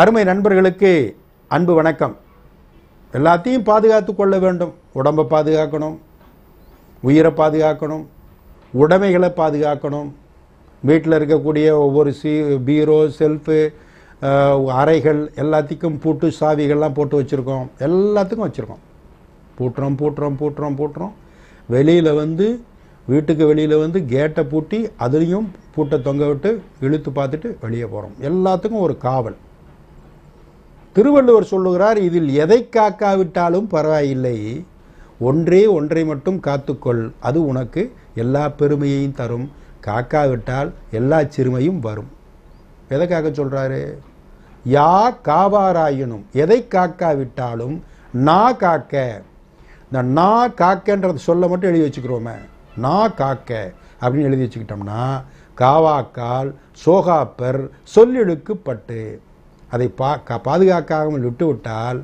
அருமை நண்பர்களுக்கு அன்பு வணக்கம் எல்லாத்தையும் பாதுகாத்து கொள்ள வேண்டும் உடம்பை பாதுகாக்கணும் உயிரை பாதுகாக்கணும் உடைமைகளை பாதுகாக்கணும் வீட்டில் இருக்கக்கூடிய ஒவ்வொரு சீ பீரோ செல்ஃபு அறைகள் எல்லாத்துக்கும் பூட்டு சாவிகள்லாம் போட்டு வச்சுருக்கோம் எல்லாத்துக்கும் வச்சுருக்கோம் பூட்டுறோம் பூட்டுறோம் பூட்டுறோம் பூட்டுறோம் வெளியில் வந்து வீட்டுக்கு வெளியில் வந்து கேட்டை பூட்டி அதுலேயும் பூட்டை தொங்க விட்டு இழுத்து பார்த்துட்டு வெளியே போகிறோம் எல்லாத்துக்கும் ஒரு காவல் திருவள்ளுவர் சொல்லுகிறார் இதில் எதை காக்காவிட்டாலும் பரவாயில்லை ஒன்றே ஒன்றை மட்டும் காத்துக்கொள் அது உனக்கு எல்லா பெருமையையும் தரும் காக்காவிட்டால் எல்லா சிறுமையும் வரும் காக்க சொல்கிறாரு யா காவாராயினும் எதை காக்காவிட்டாலும் நா காக்க இந்த நா காக்கன்றது சொல்ல மட்டும் எழுதி வச்சுக்கிறோமே நா காக்க அப்படின்னு எழுதி வச்சுக்கிட்டோம்னா காவாக்கால் சோகாப்பர் சொல்லெழுக்குப்பட்டு அதை பா பாதுகாக்காமல் விட்டுவிட்டால்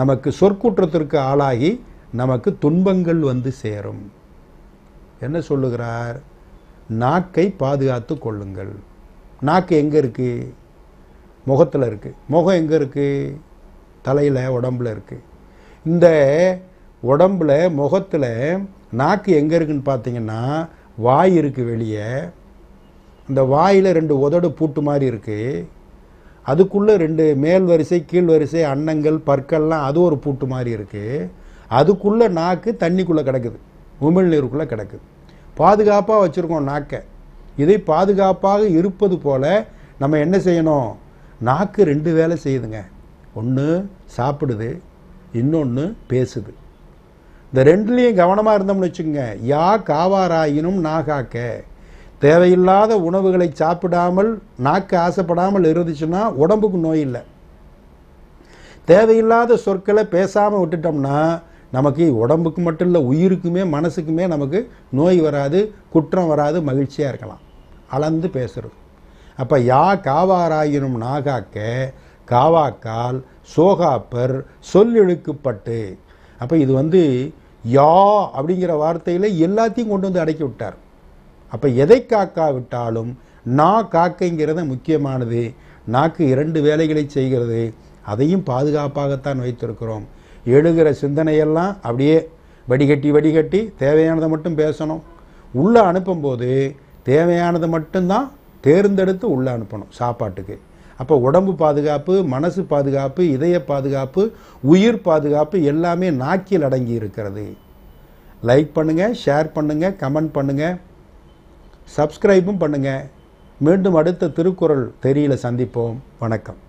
நமக்கு சொற்கூற்றத்திற்கு ஆளாகி நமக்கு துன்பங்கள் வந்து சேரும் என்ன சொல்லுகிறார் நாக்கை பாதுகாத்து கொள்ளுங்கள் நாக்கு எங்கே இருக்குது முகத்தில் இருக்குது முகம் எங்கே இருக்குது தலையில் உடம்பில் இருக்குது இந்த உடம்பில் முகத்தில் நாக்கு எங்கே இருக்குன்னு பார்த்தீங்கன்னா வாய் இருக்குது வெளியே இந்த வாயில் ரெண்டு உதடு பூட்டு மாதிரி இருக்குது அதுக்குள்ளே ரெண்டு மேல் வரிசை கீழ் வரிசை அன்னங்கள் பற்கள்லாம் அது ஒரு பூட்டு மாதிரி இருக்குது அதுக்குள்ளே நாக்கு தண்ணிக்குள்ளே கிடக்குது உமிழ்நீருக்குள்ளே கிடக்குது பாதுகாப்பாக வச்சுருக்கோம் நாக்கை இதை பாதுகாப்பாக இருப்பது போல் நம்ம என்ன செய்யணும் நாக்கு ரெண்டு வேலை செய்யுதுங்க ஒன்று சாப்பிடுது இன்னொன்று பேசுது இந்த ரெண்டுலேயும் கவனமாக இருந்தோம்னு வச்சுக்கோங்க யா காவாராயினும் நாகாக்க தேவையில்லாத உணவுகளை சாப்பிடாமல் நாக்கு ஆசைப்படாமல் இருந்துச்சுன்னா உடம்புக்கு நோய் இல்லை தேவையில்லாத சொற்களை பேசாமல் விட்டுட்டோம்னா நமக்கு உடம்புக்கு மட்டும் இல்லை உயிருக்குமே மனசுக்குமே நமக்கு நோய் வராது குற்றம் வராது மகிழ்ச்சியாக இருக்கலாம் அளந்து பேசுகிறது அப்போ யா காவாராயினும் நாகாக்க காவாக்கால் சோகாப்பர் சொல்லிழுக்குப்பட்டு அப்போ இது வந்து யா அப்படிங்கிற வார்த்தையில் எல்லாத்தையும் கொண்டு வந்து அடக்கி விட்டார் அப்போ எதை காக்காவிட்டாலும் நா காக்கைங்கிறத முக்கியமானது நாக்கு இரண்டு வேலைகளை செய்கிறது அதையும் பாதுகாப்பாகத்தான் வைத்திருக்கிறோம் எழுகிற சிந்தனையெல்லாம் அப்படியே வடிகட்டி வடிகட்டி தேவையானதை மட்டும் பேசணும் உள்ளே அனுப்பும்போது தேவையானதை மட்டும்தான் தேர்ந்தெடுத்து உள்ளே அனுப்பணும் சாப்பாட்டுக்கு அப்போ உடம்பு பாதுகாப்பு மனசு பாதுகாப்பு இதய பாதுகாப்பு உயிர் பாதுகாப்பு எல்லாமே நாக்கில் அடங்கி இருக்கிறது லைக் பண்ணுங்கள் ஷேர் பண்ணுங்கள் கமெண்ட் பண்ணுங்கள் சப்ஸ்கிரைபும் பண்ணுங்கள் மீண்டும் அடுத்த திருக்குறள் தெரியல சந்திப்போம் வணக்கம்